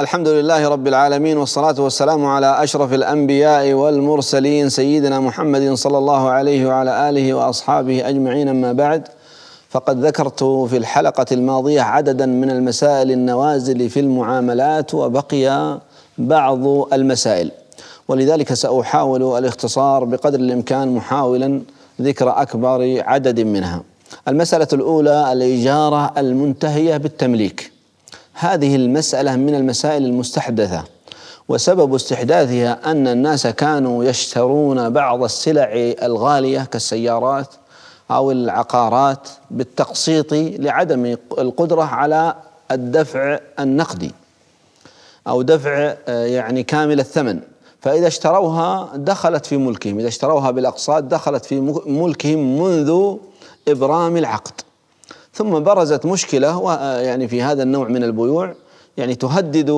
الحمد لله رب العالمين والصلاة والسلام على أشرف الأنبياء والمرسلين سيدنا محمد صلى الله عليه وعلى آله وأصحابه أجمعين أما بعد فقد ذكرت في الحلقة الماضية عددا من المسائل النوازل في المعاملات وبقي بعض المسائل ولذلك سأحاول الاختصار بقدر الإمكان محاولا ذكر أكبر عدد منها المسألة الأولى الإجارة المنتهية بالتمليك هذه المسألة من المسائل المستحدثة وسبب استحداثها أن الناس كانوا يشترون بعض السلع الغالية كالسيارات أو العقارات بالتقسيط لعدم القدرة على الدفع النقدي أو دفع آه، يعني كامل الثمن فإذا اشتروها دخلت في ملكهم إذا اشتروها بالأقساط دخلت في ملكهم منذ إبرام العقد ثم برزت مشكلة آه، يعني في هذا النوع من البيوع يعني تهدد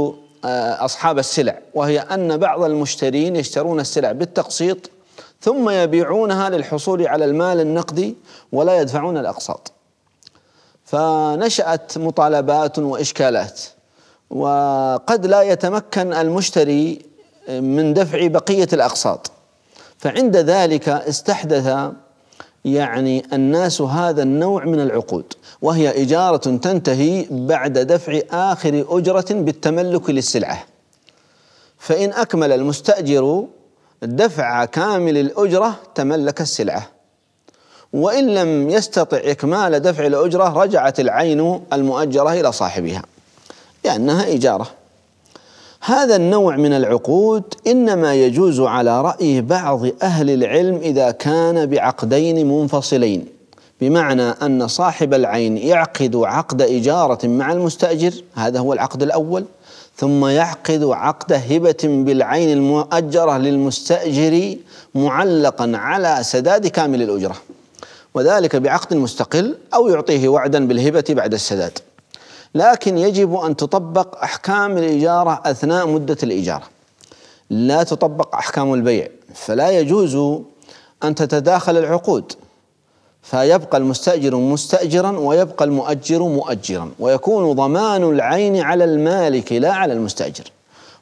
آه، أصحاب السلع وهي أن بعض المشترين يشترون السلع بالتقسيط ثم يبيعونها للحصول على المال النقدي ولا يدفعون الأقساط فنشأت مطالبات وإشكالات وقد لا يتمكن المشتري آه، من دفع بقية الأقساط فعند ذلك استحدث يعني الناس هذا النوع من العقود وهي إجارة تنتهي بعد دفع آخر أجرة بالتملك للسلعة فإن أكمل المستأجر دفع كامل الأجرة تملك السلعة وإن لم يستطع إكمال دفع الأجرة رجعت العين المؤجرة إلى صاحبها لأنها إجارة هذا النوع من العقود انما يجوز على راي بعض اهل العلم اذا كان بعقدين منفصلين بمعنى ان صاحب العين يعقد عقد اجاره مع المستاجر هذا هو العقد الاول ثم يعقد عقد هبه بالعين المؤجره للمستاجر معلقا على سداد كامل الاجره وذلك بعقد مستقل او يعطيه وعدا بالهبه بعد السداد لكن يجب أن تطبق أحكام الإجارة أثناء مدة الإجارة لا تطبق أحكام البيع فلا يجوز أن تتداخل العقود فيبقى المستأجر مستأجرا ويبقى المؤجر مؤجرا ويكون ضمان العين على المالك لا على المستأجر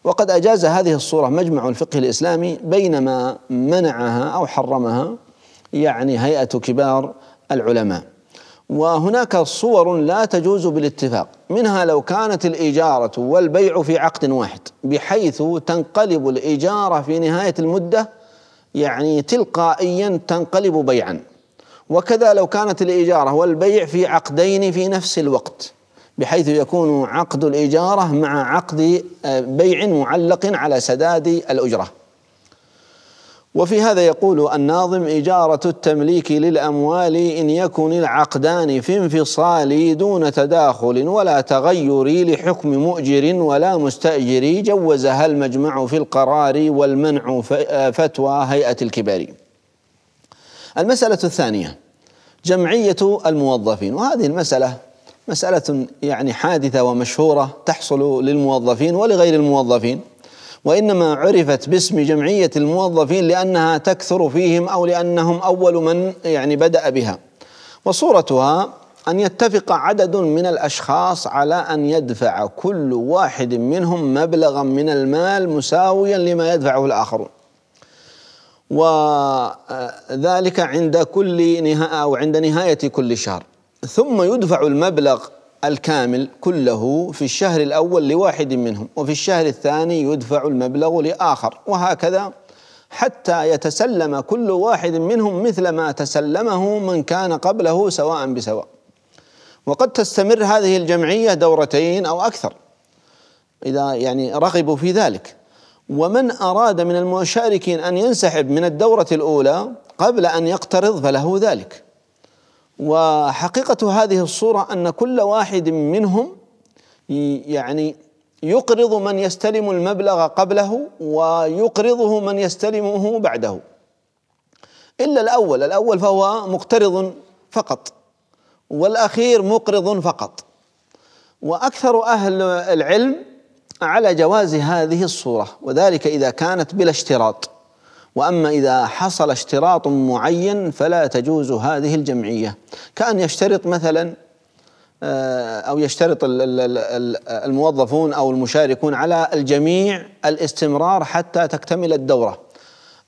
وقد أجاز هذه الصورة مجمع الفقه الإسلامي بينما منعها أو حرمها يعني هيئة كبار العلماء وهناك صور لا تجوز بالاتفاق منها لو كانت الإجارة والبيع في عقد واحد بحيث تنقلب الإجارة في نهاية المدة يعني تلقائيا تنقلب بيعا وكذا لو كانت الإجارة والبيع في عقدين في نفس الوقت بحيث يكون عقد الإجارة مع عقد آه، بيع معلق على سداد الأجرة وفي هذا يقول الناظم إجارة التمليك للأموال إن يكن العقدان في انفصال دون تداخل ولا تغير لحكم مؤجر ولا مستأجر جوزها المجمع في القرار والمنع فتوى هيئة الكبار المسألة الثانية جمعية الموظفين وهذه المسألة مسألة يعني حادثة ومشهورة تحصل للموظفين ولغير الموظفين وإنما عرفت باسم جمعية الموظفين لأنها تكثر فيهم أو لأنهم أول من يعني بدأ بها وصورتها أن يتفق عدد من الأشخاص على أن يدفع كل واحد منهم مبلغا من المال مساويا لما يدفعه الآخرون وذلك عند كل نهاية أو عند نهاية كل شهر ثم يدفع المبلغ الكامل كله في الشهر الأول لواحد منهم وفي الشهر الثاني يدفع المبلغ لآخر وهكذا حتى يتسلم كل واحد منهم مثل ما تسلمه من كان قبله سواء بسواء وقد تستمر هذه الجمعية دورتين أو أكثر إذا يعني رغبوا في ذلك ومن أراد من المشاركين أن ينسحب من الدورة الأولى قبل أن يقترض فله ذلك وحقيقة هذه الصورة أن كل واحد منهم يعني يقرض من يستلم المبلغ قبله ويقرضه من يستلمه بعده إلا الأول الأول فهو مقترض فقط والأخير مقرض فقط وأكثر أهل العلم على جواز هذه الصورة وذلك إذا كانت بلا اشتراط واما اذا حصل اشتراط معين فلا تجوز هذه الجمعيه كان يشترط مثلا آه، او يشترط الموظفون او المشاركون على الجميع الاستمرار حتى تكتمل الدوره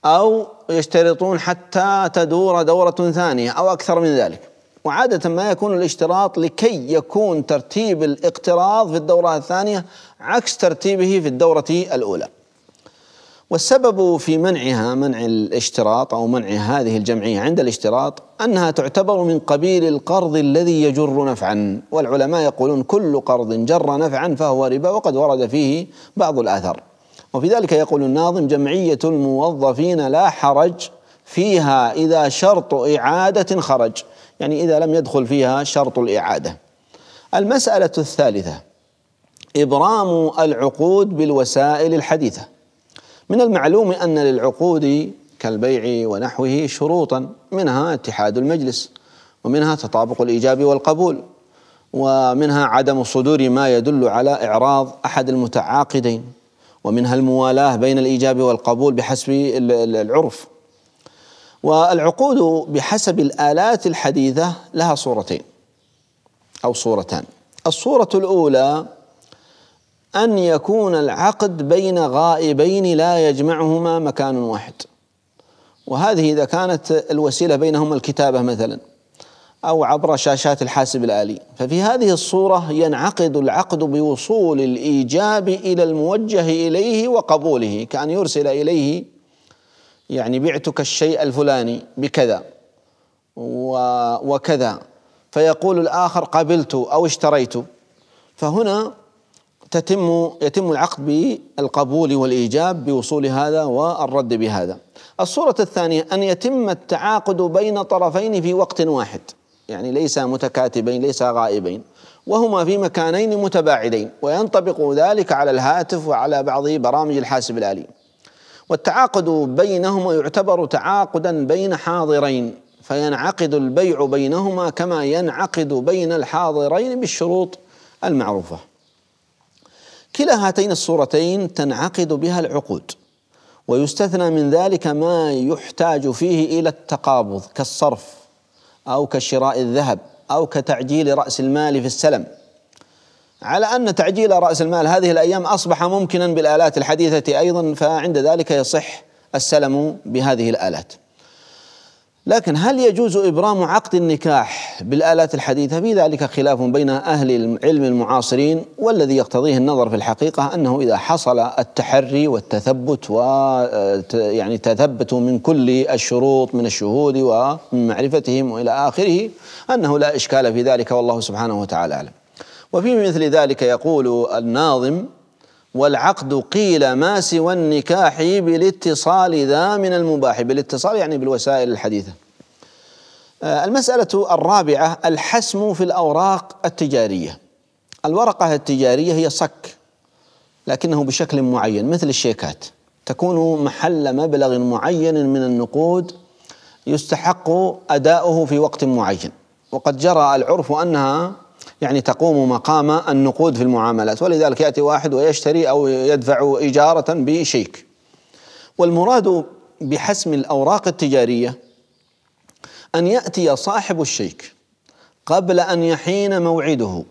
او يشترطون حتى تدور دوره ثانيه او اكثر من ذلك وعاده ما يكون الاشتراط لكي يكون ترتيب الاقتراض في الدوره الثانيه عكس ترتيبه في الدوره الاولى والسبب في منعها منع الاشتراط او منع هذه الجمعيه عند الاشتراط انها تعتبر من قبيل القرض الذي يجر نفعا، والعلماء يقولون كل قرض جر نفعا فهو ربا وقد ورد فيه بعض الاثر. وفي ذلك يقول الناظم جمعيه الموظفين لا حرج فيها اذا شرط اعاده خرج، يعني اذا لم يدخل فيها شرط الاعاده. المساله الثالثه ابرام العقود بالوسائل الحديثه. من المعلوم أن للعقود كالبيع ونحوه شروطا منها اتحاد المجلس ومنها تطابق الإيجاب والقبول ومنها عدم صدور ما يدل على إعراض أحد المتعاقدين ومنها الموالاة بين الإيجاب والقبول بحسب العرف والعقود بحسب الآلات الحديثة لها صورتين أو صورتان الصورة الأولى أن يكون العقد بين غائبين لا يجمعهما مكان واحد وهذه إذا كانت الوسيلة بينهما الكتابة مثلا أو عبر شاشات الحاسب الآلي ففي هذه الصورة ينعقد العقد بوصول الإيجاب إلى الموجه إليه وقبوله كأن يرسل إليه يعني بعتك الشيء الفلاني بكذا وكذا فيقول الآخر قبلت أو اشتريت فهنا تتم يتم العقد بالقبول والايجاب بوصول هذا والرد بهذا. الصورة الثانية ان يتم التعاقد بين طرفين في وقت واحد، يعني ليس متكاتبين ليس غائبين، وهما في مكانين متباعدين، وينطبق ذلك على الهاتف وعلى بعض برامج الحاسب الآلي. والتعاقد بينهما يعتبر تعاقدا بين حاضرين، فينعقد البيع بينهما كما ينعقد بين الحاضرين بالشروط المعروفه كلا هاتين الصورتين تنعقد بها العقود ويستثنى من ذلك ما يحتاج فيه الى التقابض كالصرف او كشراء الذهب او كتعجيل راس المال في السلم على ان تعجيل راس المال هذه الايام اصبح ممكنا بالالات الحديثه ايضا فعند ذلك يصح السلم بهذه الالات لكن هل يجوز إبرام عقد النكاح بالآلات الحديثة في ذلك خلاف بين أهل العلم المعاصرين والذي يقتضيه النظر في الحقيقة أنه إذا حصل التحري والتثبت و يعني تثبتوا من كل الشروط من الشهود ومن معرفتهم وإلى آخره أنه لا إشكال في ذلك والله سبحانه وتعالى أعلم وفي مثل ذلك يقول الناظم والعقد قيل ما سوى النكاح بالاتصال ذا من المباح بالاتصال يعني بالوسائل الحديثة آه، المسألة الرابعة الحسم في الأوراق التجارية الورقة التجارية هي صك لكنه بشكل معين مثل الشيكات تكون محل مبلغ معين من النقود يستحق أداؤه في وقت معين وقد جرى العرف أنها يعني تقوم مقام النقود في المعاملات ولذلك يأتي واحد ويشتري أو يدفع إجارة بشيك والمراد بحسم الأوراق التجارية أن يأتي صاحب الشيك قبل أن يحين موعده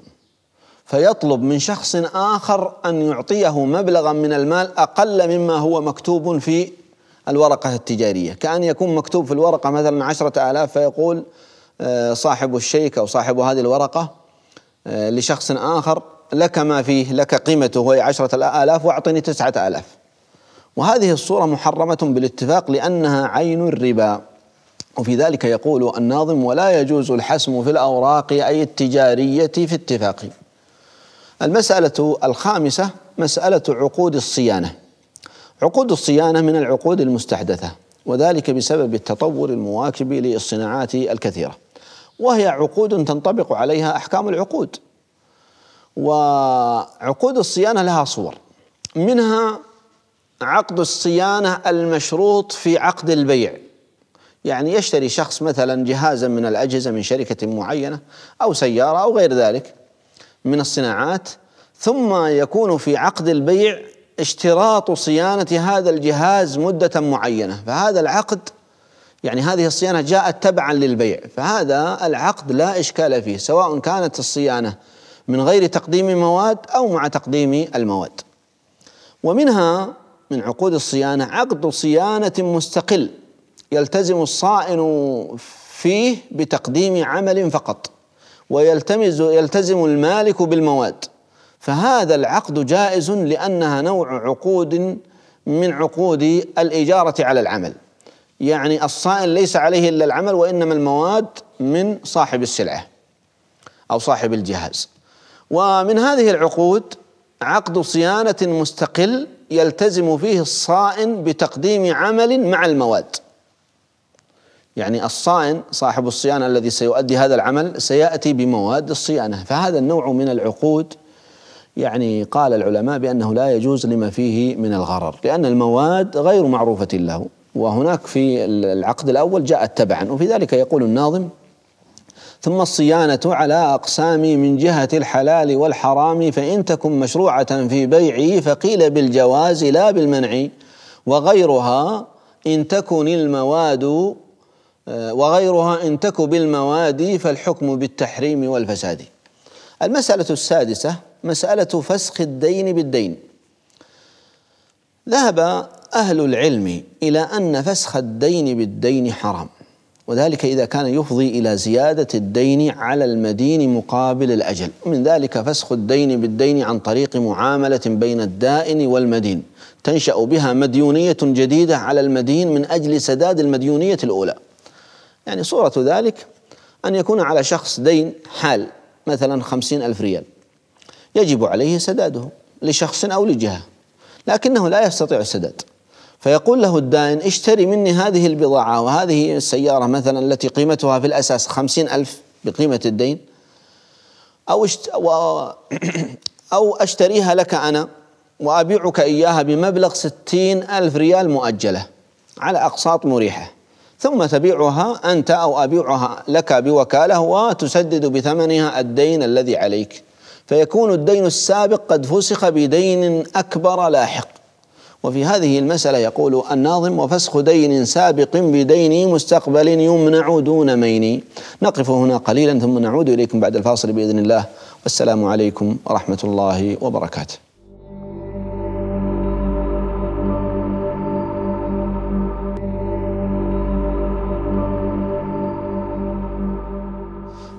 فيطلب من شخص آخر أن يعطيه مبلغا من المال أقل مما هو مكتوب في الورقة التجارية كأن يكون مكتوب في الورقة مثلا عشرة آلاف فيقول آه، صاحب الشيك أو صاحب هذه الورقة آه، لشخص آخر لك ما فيه لك قيمته وهي عشرة آلاف وأعطني تسعة آلاف وهذه الصورة محرمة بالاتفاق لأنها عين الربا وفي ذلك يقول الناظم ولا يجوز الحسم في الأوراق أي التجارية في اتفاق المسألة الخامسة مسألة عقود الصيانة عقود الصيانة من العقود المستحدثة وذلك بسبب التطور المواكب للصناعات الكثيره وهي عقود تنطبق عليها احكام العقود وعقود الصيانه لها صور منها عقد الصيانه المشروط في عقد البيع يعني يشتري شخص مثلا جهازا من الاجهزه من شركه معينه او سياره او غير ذلك من الصناعات ثم يكون في عقد البيع اشتراط صيانه هذا الجهاز مده معينه فهذا العقد يعني هذه الصيانة جاءت تبعا للبيع فهذا العقد لا إشكال فيه سواء كانت الصيانة من غير تقديم مواد أو مع تقديم المواد ومنها من عقود الصيانة عقد صيانة مستقل يلتزم الصائن فيه بتقديم عمل فقط ويلتمز يلتزم المالك بالمواد فهذا العقد جائز لأنها نوع عقود من عقود الإجارة على العمل يعني الصائل ليس عليه الا العمل وانما المواد من صاحب السلعه او صاحب الجهاز ومن هذه العقود عقد صيانه مستقل يلتزم فيه الصائن بتقديم عمل مع المواد يعني الصائن صاحب الصيانه الذي سيؤدي هذا العمل سياتي بمواد الصيانه فهذا النوع من العقود يعني قال العلماء بانه لا يجوز لما فيه من الغرر لان المواد غير معروفه له وهناك في العقد الأول جاءت تبعا وفي ذلك يقول الناظم ثم الصيانة على أقسام من جهة الحلال والحرام فإن تكن مشروعة في بيعي فقيل بالجواز لا بالمنع وغيرها إن تكن المواد آه، وغيرها إن تك بالمواد فالحكم بالتحريم والفساد المسألة السادسة مسألة فسخ الدين بالدين ذهب أهل العلم إلى أن فسخ الدين بالدين حرام وذلك إذا كان يفضي إلى زيادة الدين على المدين مقابل الأجل من ذلك فسخ الدين بالدين عن طريق معاملة بين الدائن والمدين تنشأ بها مديونية جديدة على المدين من أجل سداد المديونية الأولى يعني صورة ذلك أن يكون على شخص دين حال مثلا خمسين ألف ريال يجب عليه سداده لشخص أو لجهة لكنه لا يستطيع السداد فيقول له الدائن اشتري مني هذه البضاعة وهذه السيارة مثلا التي قيمتها في الأساس خمسين ألف بقيمة الدين أو اشت... و... أو أشتريها لك أنا وأبيعك إياها بمبلغ ستين ألف ريال مؤجلة على أقساط مريحة ثم تبيعها أنت أو أبيعها لك بوكالة وتسدد بثمنها الدين الذي عليك فيكون الدين السابق قد فسخ بدين أكبر لاحق وفي هذه المسألة يقول الناظم وفسخ دين سابق بدين مستقبل يمنع دون مين نقف هنا قليلا ثم نعود إليكم بعد الفاصل بإذن الله والسلام عليكم ورحمة الله وبركاته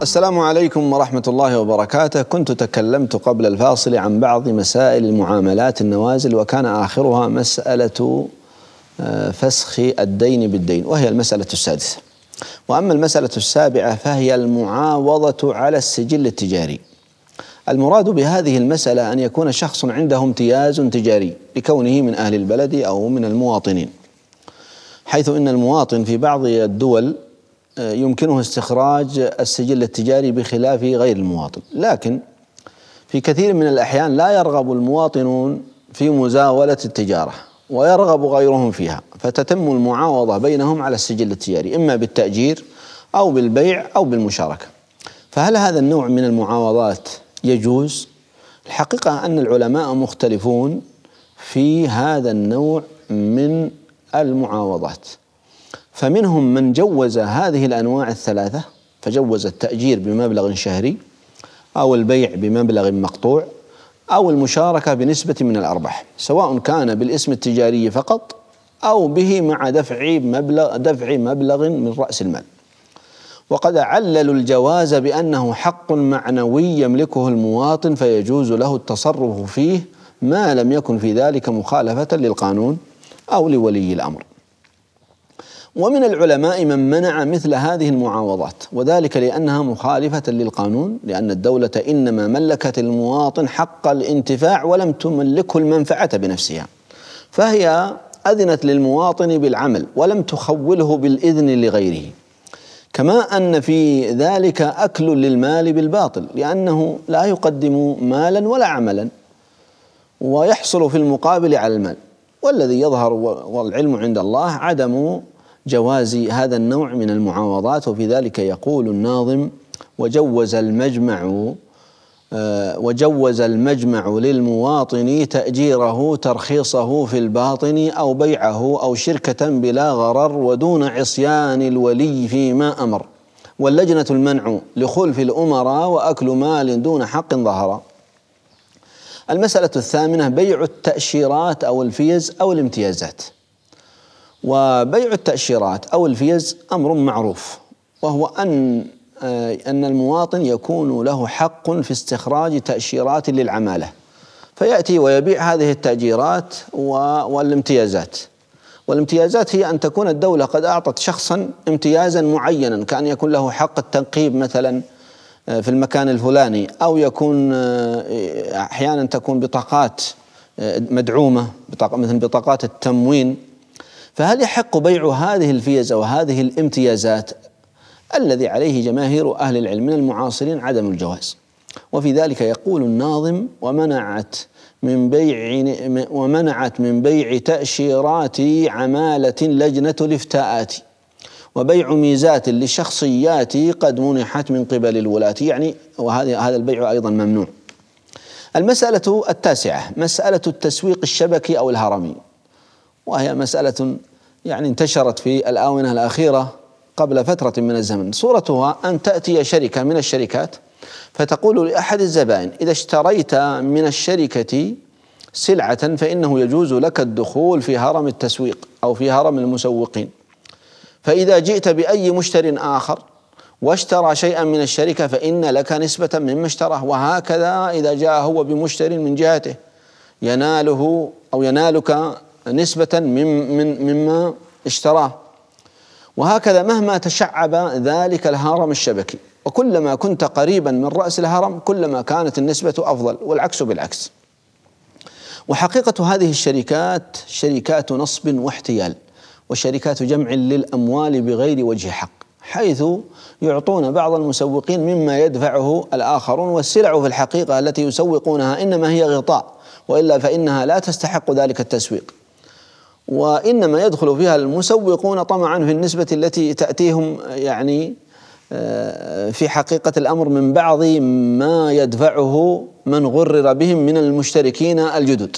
السلام عليكم ورحمة الله وبركاته كنت تكلمت قبل الفاصل عن بعض مسائل المعاملات النوازل وكان آخرها مسألة آه، فسخ الدين بالدين وهي المسألة السادسة وأما المسألة السابعة فهي المعاوضة على السجل التجاري المراد بهذه المسألة أن يكون شخص عنده امتياز تجاري لكونه من أهل البلد أو من المواطنين حيث أن المواطن في بعض الدول يمكنه استخراج السجل التجاري بخلاف غير المواطن لكن في كثير من الأحيان لا يرغب المواطنون في مزاولة التجارة ويرغب غيرهم فيها فتتم المعاوضة بينهم على السجل التجاري إما بالتأجير أو بالبيع أو بالمشاركة فهل هذا النوع من المعاوضات يجوز؟ الحقيقة أن العلماء مختلفون في هذا النوع من المعاوضات فمنهم من جوز هذه الأنواع الثلاثة فجوز التأجير بمبلغ شهري أو البيع بمبلغ مقطوع أو المشاركة بنسبة من الأرباح سواء كان بالاسم التجاري فقط أو به مع دفع مبلغ دفع مبلغ من رأس المال وقد عللوا الجواز بأنه حق معنوي يملكه المواطن فيجوز له التصرف فيه ما لم يكن في ذلك مخالفة للقانون أو لولي الأمر ومن العلماء من منع مثل هذه المعاوضات وذلك لأنها مخالفة للقانون لأن الدولة إنما ملكت المواطن حق الانتفاع ولم تملكه المنفعة بنفسها فهي أذنت للمواطن بالعمل ولم تخوله بالإذن لغيره كما أن في ذلك أكل للمال بالباطل لأنه لا يقدم مالا ولا عملا ويحصل في المقابل على المال والذي يظهر والعلم عند الله عدم جواز هذا النوع من المعاوضات وفي ذلك يقول الناظم وجوز المجمع آه، وجوز المجمع للمواطن تأجيره ترخيصه في الباطن أو بيعه أو شركة بلا غرر ودون عصيان الولي فيما أمر واللجنة المنع لخلف الأمراء وأكل مال دون حق ظهر المسألة الثامنة بيع التأشيرات أو الفيز أو الامتيازات وبيع التأشيرات أو الفيز أمر معروف وهو أن آه، أن المواطن يكون له حق في استخراج تأشيرات للعمالة فيأتي ويبيع هذه التأجيرات والامتيازات والامتيازات هي أن تكون الدولة قد أعطت شخصا امتيازا معينا كأن يكون له حق التنقيب مثلا آه، في المكان الفلاني أو يكون آه، أحيانا تكون بطاقات مدعومة مثل بطاقات التموين فهل يحق بيع هذه الفيزا وهذه الامتيازات الذي عليه جماهير أهل العلم من المعاصرين عدم الجواز وفي ذلك يقول الناظم ومنعت من بيع ومنعت من بيع تأشيرات عمالة لجنة الافتاءات وبيع ميزات لشخصيات قد منحت من قبل الولاة يعني وهذا هذا البيع أيضا ممنوع المسألة التاسعة مسألة التسويق الشبكي أو الهرمي وهي مسألة يعني انتشرت في الآونة الأخيرة قبل فترة من الزمن صورتها أن تأتي شركة من الشركات فتقول لأحد الزبائن إذا اشتريت من الشركة سلعة فإنه يجوز لك الدخول في هرم التسويق أو في هرم المسوقين فإذا جئت بأي مشتر آخر واشترى شيئا من الشركة فإن لك نسبة مما اشتراه وهكذا إذا جاء هو بمشتر من جهته يناله أو ينالك نسبة من من مما اشتراه وهكذا مهما تشعب ذلك الهرم الشبكي وكلما كنت قريبا من رأس الهرم كلما كانت النسبة أفضل والعكس بالعكس وحقيقة هذه الشركات شركات نصب واحتيال وشركات جمع للأموال بغير وجه حق حيث يعطون بعض المسوقين مما يدفعه الآخرون والسلع في الحقيقة التي يسوقونها إنما هي غطاء وإلا فإنها لا تستحق ذلك التسويق وإنما يدخل فيها المسوقون طمعا في النسبة التي تأتيهم يعني آه، في حقيقة الأمر من بعض ما يدفعه من غرر بهم من المشتركين الجدد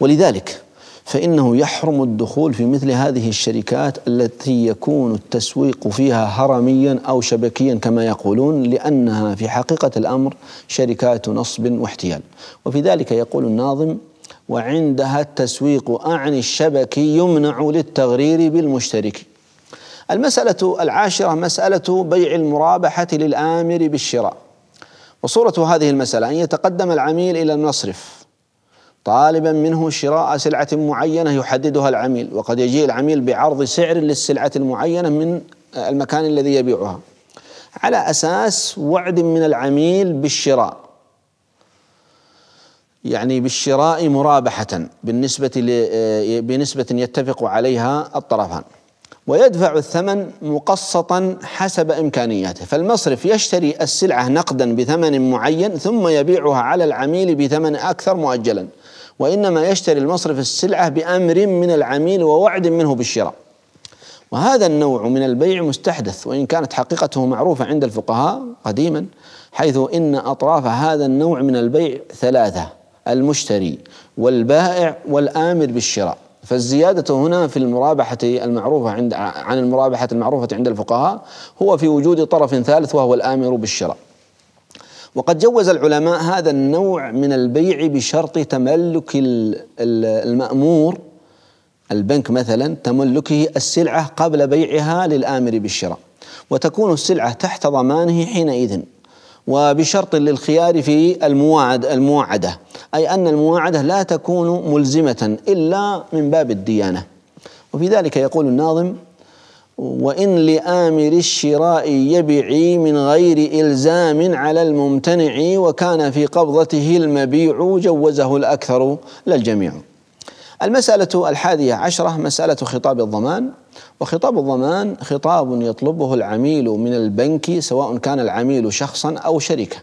ولذلك فإنه يحرم الدخول في مثل هذه الشركات التي يكون التسويق فيها هرميا أو شبكيا كما يقولون لأنها في حقيقة الأمر شركات نصب واحتيال وفي ذلك يقول الناظم وعندها التسويق أعني الشبكي يمنع للتغرير بالمشترك المسألة العاشرة مسألة بيع المرابحة للآمر بالشراء وصورة هذه المسألة أن يتقدم العميل إلى المصرف طالبا منه شراء سلعة معينة يحددها العميل وقد يجيء العميل بعرض سعر للسلعة المعينة من المكان الذي يبيعها على أساس وعد من العميل بالشراء يعني بالشراء مرابحة بالنسبة آه، بنسبة يتفق عليها الطرفان ويدفع الثمن مقسطا حسب امكانياته، فالمصرف يشتري السلعه نقدا بثمن معين ثم يبيعها على العميل بثمن اكثر مؤجلا، وانما يشتري المصرف السلعه بامر من العميل ووعد منه بالشراء. وهذا النوع من البيع مستحدث وان كانت حقيقته معروفه عند الفقهاء قديما، حيث ان اطراف هذا النوع من البيع ثلاثه المشتري والبائع والآمر بالشراء فالزيادة هنا في المرابحة المعروفة عند عن المرابحة المعروفة عند الفقهاء هو في وجود طرف ثالث وهو الآمر بالشراء وقد جوز العلماء هذا النوع من البيع بشرط تملك المأمور البنك مثلا تملكه السلعة قبل بيعها للآمر بالشراء وتكون السلعة تحت ضمانه حينئذ وبشرط للخيار في المواعد المواعدة أي أن المواعدة لا تكون ملزمة إلا من باب الديانة وفي ذلك يقول الناظم وإن لآمر الشراء يبيع من غير إلزام على الممتنع وكان في قبضته المبيع جوزه الأكثر للجميع المسألة الحادية عشرة مسألة خطاب الضمان وخطاب الضمان خطاب يطلبه العميل من البنك سواء كان العميل شخصا أو شركة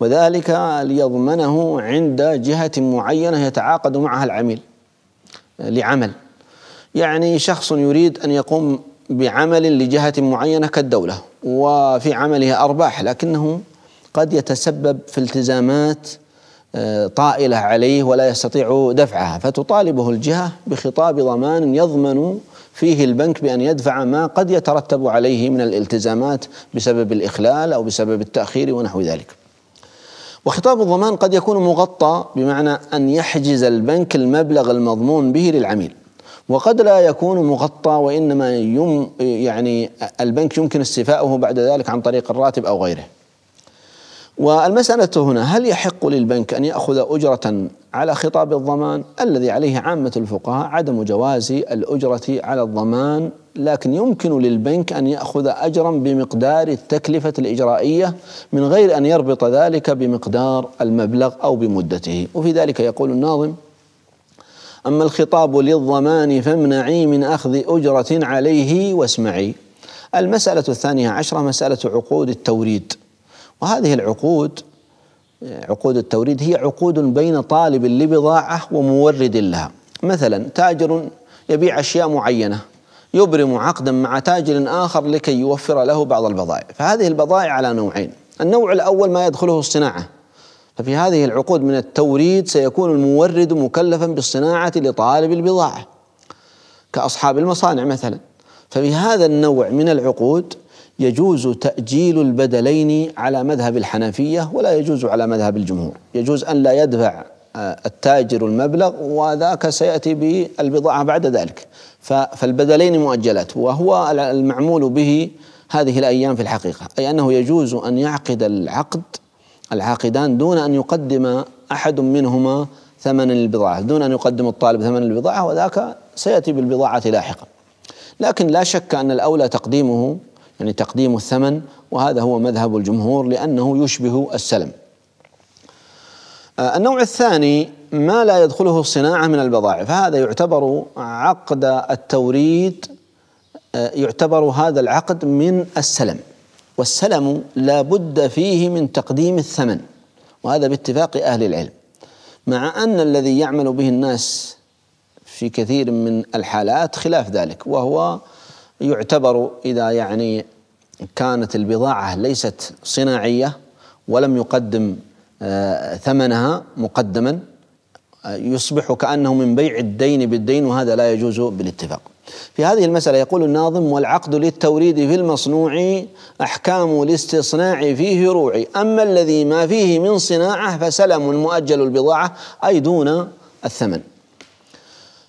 وذلك ليضمنه عند جهة معينة يتعاقد معها العميل لعمل يعني شخص يريد أن يقوم بعمل لجهة معينة كالدولة وفي عمله أرباح لكنه قد يتسبب في التزامات آه، طائلة عليه ولا يستطيع دفعها فتطالبه الجهة بخطاب ضمان يضمن فيه البنك بأن يدفع ما قد يترتب عليه من الالتزامات بسبب الإخلال أو بسبب التأخير ونحو ذلك وخطاب الضمان قد يكون مغطى بمعنى أن يحجز البنك المبلغ المضمون به للعميل وقد لا يكون مغطى وإنما يم يعني البنك يمكن استيفائه بعد ذلك عن طريق الراتب أو غيره والمسألة هنا هل يحق للبنك أن يأخذ أجرة على خطاب الضمان الذي عليه عامة الفقهاء عدم جواز الأجرة على الضمان لكن يمكن للبنك أن يأخذ أجرا بمقدار التكلفة الإجرائية من غير أن يربط ذلك بمقدار المبلغ أو بمدته وفي ذلك يقول الناظم أما الخطاب للضمان فامنعي من أخذ أجرة عليه واسمعي المسألة الثانية عشرة مسألة عقود التوريد وهذه العقود عقود التوريد هي عقود بين طالب لبضاعة ومورد لها مثلا تاجر يبيع أشياء معينة يبرم عقدا مع تاجر آخر لكي يوفر له بعض البضائع فهذه البضائع على نوعين النوع الأول ما يدخله الصناعة ففي هذه العقود من التوريد سيكون المورد مكلفا بالصناعة لطالب البضاعة كأصحاب المصانع مثلا ففي هذا النوع من العقود يجوز تأجيل البدلين على مذهب الحنفية ولا يجوز على مذهب الجمهور يجوز أن لا يدفع آه، التاجر المبلغ وذاك سيأتي بالبضاعة بعد ذلك فالبدلين مؤجلات وهو المعمول به هذه الأيام في الحقيقة أي أنه يجوز أن يعقد العقد العاقدان دون أن يقدم أحد منهما ثمن البضاعة دون أن يقدم الطالب ثمن البضاعة وذاك سيأتي بالبضاعة لاحقا لكن لا شك أن الأولى تقديمه يعني تقديم الثمن وهذا هو مذهب الجمهور لأنه يشبه السلم آه، النوع الثاني ما لا يدخله الصناعة من البضائع فهذا يعتبر عقد التوريد آه، يعتبر هذا العقد من السلم والسلم لا بد فيه من تقديم الثمن وهذا باتفاق أهل العلم مع أن الذي يعمل به الناس في كثير من الحالات خلاف ذلك وهو يعتبر إذا يعني كانت البضاعة ليست صناعية ولم يقدم آه، ثمنها مقدما آه، يصبح كأنه من بيع الدين بالدين وهذا لا يجوز بالاتفاق في هذه المسألة يقول الناظم والعقد للتوريد في المصنوع أحكام الاستصناع فيه روعي أما الذي ما فيه من صناعة فسلم مؤجل البضاعة أي دون الثمن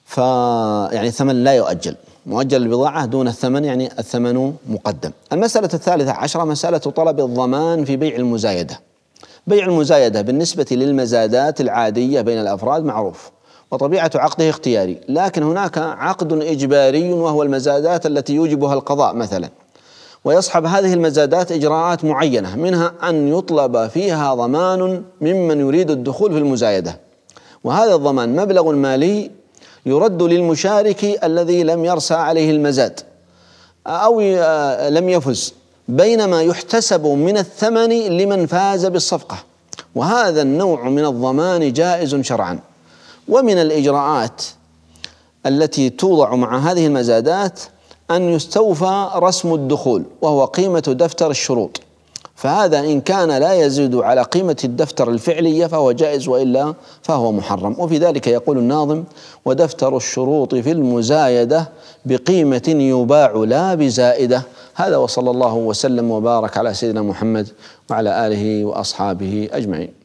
فيعني الثمن لا يؤجل مؤجل البضاعة دون الثمن يعني الثمن مقدم المسألة الثالثة عشرة مسألة طلب الضمان في بيع المزايدة بيع المزايدة بالنسبة للمزادات العادية بين الأفراد معروف وطبيعة عقده اختياري لكن هناك عقد إجباري وهو المزادات التي يوجبها القضاء مثلا ويصحب هذه المزادات إجراءات معينة منها أن يطلب فيها ضمان ممن يريد الدخول في المزايدة وهذا الضمان مبلغ مالي يرد للمشارك الذي لم يرسى عليه المزاد أو آه، لم يفز بينما يحتسب من الثمن لمن فاز بالصفقة وهذا النوع من الضمان جائز شرعا ومن الإجراءات التي توضع مع هذه المزادات أن يستوفى رسم الدخول وهو قيمة دفتر الشروط فهذا إن كان لا يزيد على قيمة الدفتر الفعلية فهو جائز وإلا فهو محرم وفي ذلك يقول الناظم ودفتر الشروط في المزايدة بقيمة يباع لا بزائدة هذا وصلى الله وسلم وبارك على سيدنا محمد وعلى آله وأصحابه أجمعين